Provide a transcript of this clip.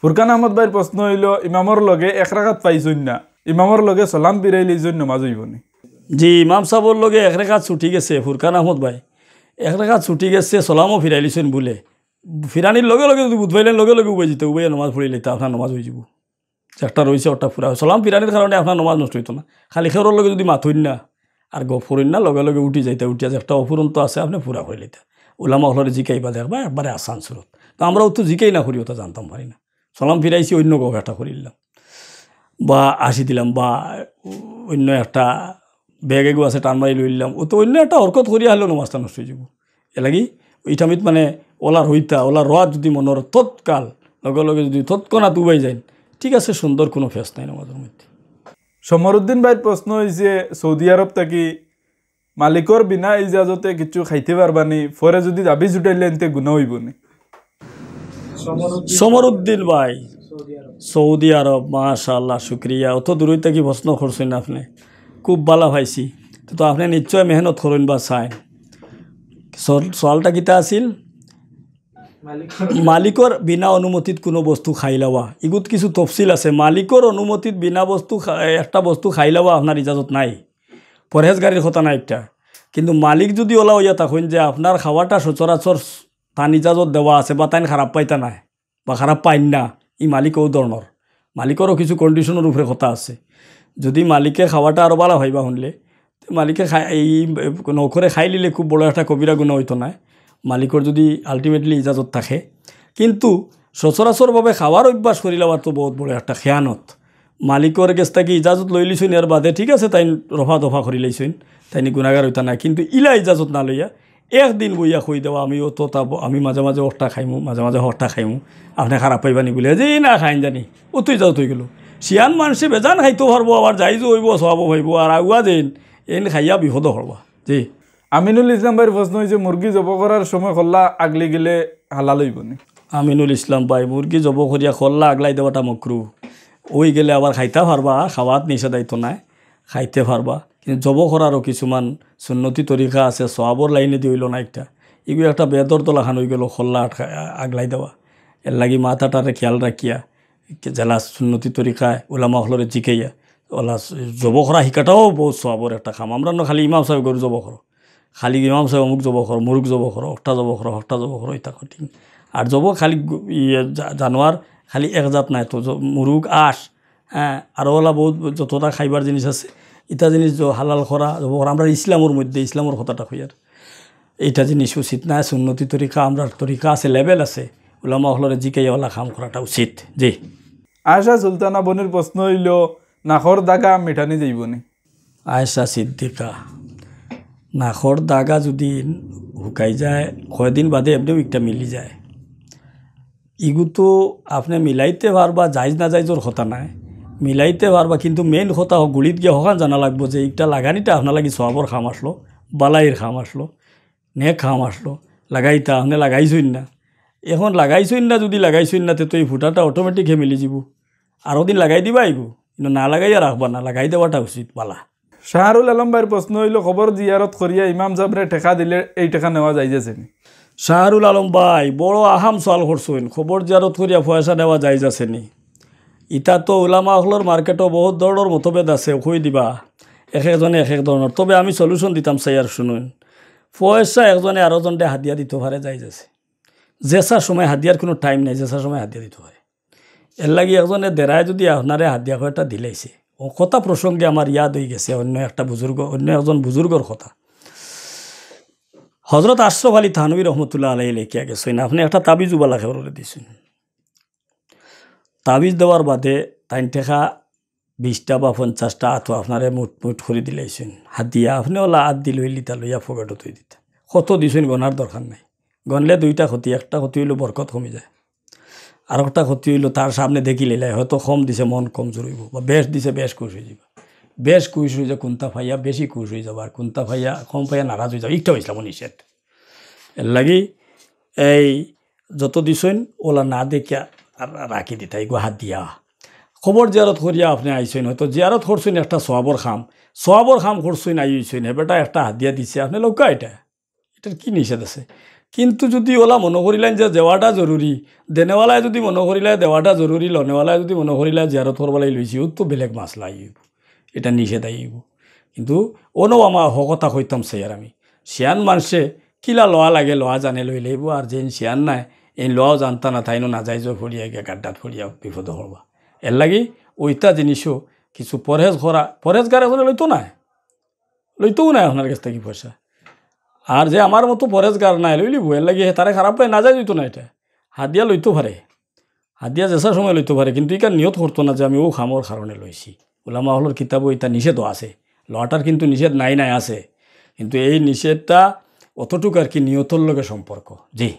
ফুরকান আহমদ ভাইয়ের প্রশ্ন হইল ইমামর লগে এক রাখাত পাইছুন না ইমামর লগে সলাম বিরাইলে এই নমাজ হইব হইবনি জি ইমাম সাহর লগে এক রেখাত ছুটি গেছে ফুরকান আহমদ ভাই এক রেখাত ছুটি গেছে সালামও ফিরাইলিছেন বলে ফিরানির লগে লগে যদি বুধবাইলের লগে লগে উবাই যেতে উবাই নমাজ ফুড়ি লইতে আপনার নমাজ হয়ে যাব একটা রয়েছে ওটা ফুরা সলাম ফিরানির কারণে আপনার নামাজ নষ্ট হইতো না খালি খেরোর লগে যদি মাথইন না আর গফরিন না লগে লগে উঠি যাইতে উঠিয়া একটা অফুরন্ত আছে আপনি ফুরা ফুড়ি লইতে ওলামা হলরে জিকাইবা দেখবা একবারে আসান সুরত তো আমরাও তো জিকাই না ফুরি ওটা জানতাম পারি না সালাম ফিরাইছি অন্য কেউ একটা করিলাম বা আসি দিলাম বা অন্য একটা ব্যাগে গো আছে টান মারি লইলাম ও তো অন্য একটা অর্কত করিয়া হলেও নমাজটা নষ্ট হয়ে যাব এলাগি ঠামিত মানে ওলার হইতা ওলার রোয়া যদি মনের তৎকাল লগে লগে যদি তৎক্ষণাৎ উবাই যায় ঠিক আছে সুন্দর কোনো ফেস নাই নমাজের মধ্যে সমরুদ্দিন ভাইয়ের প্রশ্ন হয়েছে সৌদি আরব থাকি মালিকর বিনা ইজাজতে কিছু খাইতে পারবানি ফরে যদি দাবি জুটাইলে তে গুণা হইব না সমরুদ্দিন ভাই সৌদি আরব আল্লাহ শুক্রিয়া অত দূরই থেকে প্রশ্ন করছেন আপনি খুব ভালো ভাইছি তো আপনি নিশ্চয় মেহনত করেন বা চাই সওয়ালটা কিতা আছিল মালিকর বিনা অনুমতিত কোনো বস্তু খাই লওয়া ইগুত কিছু তফসিল আছে মালিকর অনুমতিত বিনা বস্তু একটা বস্তু খাই লওয়া আপনার ইজাজত নাই পরহেজগারির কথা নাই একটা কিন্তু মালিক যদি ওলা হইয়া তখন যে আপনার খাওয়াটা সচরাচর তান ইজাজত দেওয়া আছে বা তাইন খারাপ পাইতা নাই বা খারাপ পাইন না ই মালিকও ধরনের মালিকেরও কিছু কন্ডিশনের উপরে কথা আছে যদি মালিকে খাওয়াটা আরও ভালো হয় বা শুনলে মালিকে খাই এই নখরে খাই নিলে খুব বড় একটা কবিরা গুণ হইতো না মালিকর যদি আলটিমেটলি ইজাজত থাকে কিন্তু সচরাচরভাবে খাওয়ার অভ্যাস করি লওয়ার তো বহুত বড় একটা খেয়ানত মালিকর গেছ থেকে ইজাজত লই লিছুন এর বাদে ঠিক আছে তাই রফা দফা করি লইছুন তাই গুণাগার হইতা না কিন্তু ইলা ইজাজত না লইয়া একদিন বইয়া খুই দেওয়া আমিও তো তাব আমি মাঝে মাঝে অট্টা খাইমু মাঝে মাঝে হট্টা খাইমু আপনি খারাপ পাইবানি বলে যে না খাইন জানি ও তুই যাও তুই গেলো সিয়ান মানুষে বেজান খাইতে পারবো আবার যে ওইব সব হইব আর আগুয়া যেন এন খাইয়া বিপদ হরবা জি আমিনুল ইসলাম ভাইয়ের প্রশ্ন হয়েছে মুরগি জব করার সময় খোল্লা আগলি গেলে হালাল হইব নি আমিনুল ইসলাম ভাই মুরগি জব করিয়া খল্লা আগলাই দেওয়াটা মকরু ওই গেলে আবার খাইতে পারবা খাওয়াত নিষেধাইতো নাই খাইতে পারবা কিন্তু জব করারও কিছুমান সুন্নতি তরিকা আছে সবাবর লাইনে দিইল না একটা এগুলো একটা বেদর তো লাখান হয়ে গেল খোল্লা আটকা আগলাই দেওয়া এর লাগি মাথাটারে খেয়াল রাখিয়া জেলা সুন্নতি তরিকায় ওলামা হলরে জিকাইয়া ওলা জব করা শিকাটাও বহুত সবাবর একটা খাম আমরা না খালি ইমাম সাহেব গরু জব করো খালি ইমাম সাহেব অমুক জব করো মুরুক জব করো অক্টা জব করো হঠা জব করো এটা কঠিন আর জব খালি ইয়ে জানোয়ার খালি একজাত নাই তো মুরুক আশ হ্যাঁ আরও ওলা বহুত যতটা খাইবার জিনিস আছে এটা জিনিস হালাল করা আমরা ইসলামর মধ্যে ইসলামর কথাটা হইয়ার এইটা জিনিস উচিত না সুন্নতি তরিকা আমরা তরিকা আছে লেভেল আছে ওলামা হলরে জিকাইওয়ালা কাম করাটা উচিত জি আয়সা সুলতানা বোনের প্রশ্ন হইল নাখর দাগা মিঠানি যাইব নি আয়সা সিদ্দিকা নাখর দাগা যদি হুকাই যায় কয়দিন বাদে এমনিও একটা মিলি যায় ইগু তো আপনি মিলাইতে পারবা যাইজ না যাইজোর কথা নাই মিলাইতে পারবা কিন্তু মেইন কথা গুলিত গিয়ে হকান জানা লাগবো যে এইটা লাগানিটা আপনার লাগি সবাবর খাম আসলো বালাইয়ের খাম আসলো নে খাম আসলো লাগাইতা আপনি লাগাইছই না এখন লাগাইছই না যদি লাগাইছই না তো এই ফুটাটা অটোমেটিক হে যাব আরও দিন লাগাই দিবা আইগু কিন্তু না লাগাইয়া রাখবা না লাগাই দেওয়াটা উচিত বালা শাহরুল আলম ভাইয়ের প্রশ্ন হইল খবর জিয়ারত করিয়া ইমাম সাহেবরে টেকা দিলে এই টেকা নেওয়া যায় যাচ্ছে শাহরুল আলম ভাই বড় আহাম সাল করছেন খবর জিয়ারত করিয়া পয়সা নেওয়া যাই যাচ্ছে নি ইতাতো তো ওলামা হলর মার্কেটও বহুত ধরনের মতভেদ আছে কই দিবা এক একজনে এক এক ধরনের তবে আমি সলিউশন দিতাম চাই আর শুনুন পয়সা একজনে আরো জনটে হাতিয়া দিতে পারে যাই যাচ্ছে যেসা সময় হাতিয়ার কোনো টাইম নাই যেসা সময় হাতিয়া দিতে পারে এর লাগি একজনে দেরায় যদি আপনারে হাতিয়া কয়টা দিলাইছে ও কথা প্রসঙ্গে আমার ইয়াদ হয়ে গেছে অন্য একটা বুজুর্গ অন্য একজন বুজুর্গর কথা হজরত আশরফ আলী থানবী রহমতুল্লাহ আলাই লেখিয়া গেছেন আপনি একটা তাবিজুবালা খেবরে দিয়েছেন তাবিজ দেওয়ার বাদে তাইন টেকা বিশটা বা পঞ্চাশটা আঁঠু আপনারে মুঠ মুঠ করে দিলাইছেন হাত দিয়া আপনি ওলা হাত দিল লিতা লইয়া ফোকাটো তুই দিতা ক্ষত দিছেন গনার দরকার নাই গনলে দুইটা ক্ষতি একটা ক্ষতি হইলো বরকত কমে যায় আর একটা ক্ষতি হইলো তার সামনে দেখি লাই হয়তো কম দিছে মন কম হইব বা বেশ দিছে বেশ কুশ হয়ে যাব বেশ কুইশ হয়ে যায় কোনটা ফাইয়া বেশি কুইশ হয়ে যাবে আর কোনটা ফাইয়া কম ফাইয়া নারাজ হয়ে যাবে একটা হয়েছিলাম নিষেধ এর লাগি এই যত দিছেন ওলা না দেখিয়া রাখি দিতাই গুহাত দিয়া খবর জিয়ারত করিয়া আপনি আইসইন হয়তো জিয়ারত করছেন একটা সোয়াবর খাম সোয়াবর খাম করছইন আইসইন হে বেটা একটা হাত দিয়া দিছে আপনি লোকা এটা এটার কী নিষেধ আছে কিন্তু যদি ওলা মনে করিলেন যে দেওয়াটা জরুরি দেনেওয়ালায় যদি মনে করিলে দেওয়াটা জরুরি লনেওয়ালায় যদি মনে করিলে জিয়ারত করবালাই লইছি ও তো বেলেগ মাছ লাগিব এটা নিষেধ আইব কিন্তু অনো আমার হকতা হইতাম সেয়ার আমি শিয়ান মানুষে কিলা লওয়া লাগে লওয়া জানে লই আর যেন শিয়ান নাই এই লওয়াও জানতা না থাইনো না যাইজ ফুড়িয়া গিয়া গাড্ডাত ফুড়িয়া বিপদ হবা এর লাগি ওইটা জিনিসও কিছু পরহেজ করা পরহেজগার এখন লইতো না লইতো নাই আপনার কাছ থেকে পয়সা আর যে আমার মতো পরহেজগার নাই লইলিব এর লাগি তারা খারাপ পায় না যাই লইতো না এটা দিয়া লইতো পারে দিয়া যেসা সময় লইতো পারে কিন্তু এখানে নিয়ত করতো না যে আমি ও খামর কারণে লইছি ওলামা হলর কিতাব এটা নিষেধও আছে লওয়াটার কিন্তু নিষেধ নাই নাই আছে কিন্তু এই নিষেধটা অতটুকু আর কি নিয়তর লগে সম্পর্ক জি